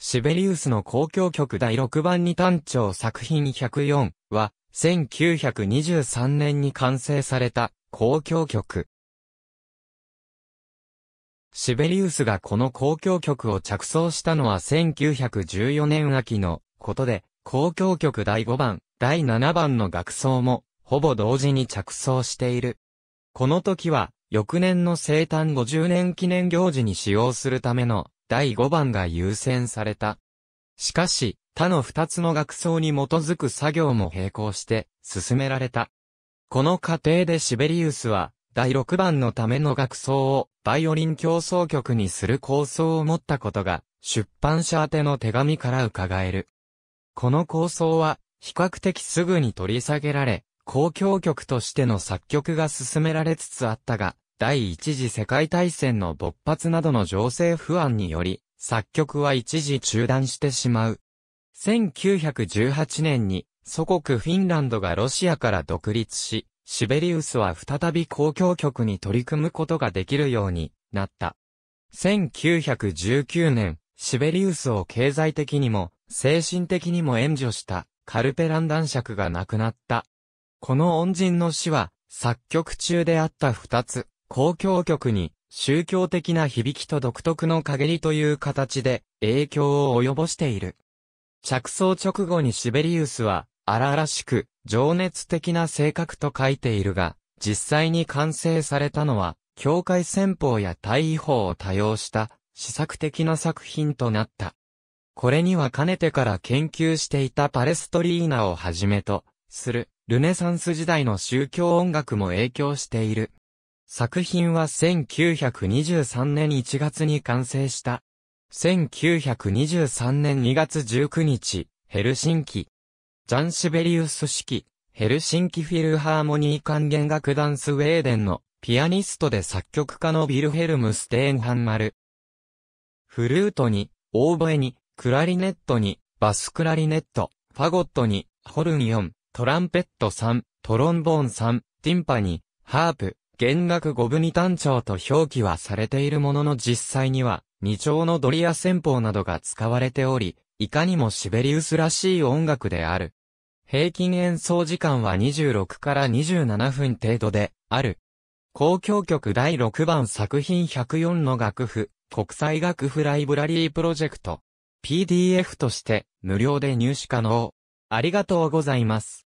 シベリウスの交響曲第6番に単調作品104は、1923年に完成された交響曲。シベリウスがこの交響曲を着想したのは1914年秋のことで、交響曲第5番、第7番の楽奏も、ほぼ同時に着想している。この時は、翌年の生誕50年記念行事に使用するための第5番が優先された。しかし、他の2つの学層に基づく作業も並行して進められた。この過程でシベリウスは、第6番のための学奏をバイオリン競争曲にする構想を持ったことが出版社宛ての手紙から伺える。この構想は比較的すぐに取り下げられ、公共曲としての作曲が進められつつあったが、第一次世界大戦の勃発などの情勢不安により、作曲は一時中断してしまう。1918年に、祖国フィンランドがロシアから独立し、シベリウスは再び公共曲に取り組むことができるようになった。1919年、シベリウスを経済的にも、精神的にも援助したカルペラン男爵が亡くなった。この恩人の死は、作曲中であった二つ公共曲に宗教的な響きと独特の陰りという形で影響を及ぼしている。着想直後にシベリウスは荒々しく情熱的な性格と書いているが、実際に完成されたのは、教会戦法や大位法を多用した試作的な作品となった。これにはかねてから研究していたパレストリーナをはじめとするルネサンス時代の宗教音楽も影響している。作品は1923年1月に完成した。1923年2月19日、ヘルシンキ。ジャン・シベリウス式、ヘルシンキフィルハーモニー管弦楽団スウェーデンのピアニストで作曲家のビルヘルム・ステーンハンマル。フルートに、オーボエに、クラリネットに、バスクラリネット、ファゴットに、ホルン4、トランペット3、トロンボーン3、ティンパニ、ハープ、弦楽五分二単調と表記はされているものの実際には、二丁のドリア戦法などが使われており、いかにもシベリウスらしい音楽である。平均演奏時間は26から27分程度で、ある。公共曲第6番作品104の楽譜、国際楽譜ライブラリープロジェクト。PDF として無料で入手可能。ありがとうございます。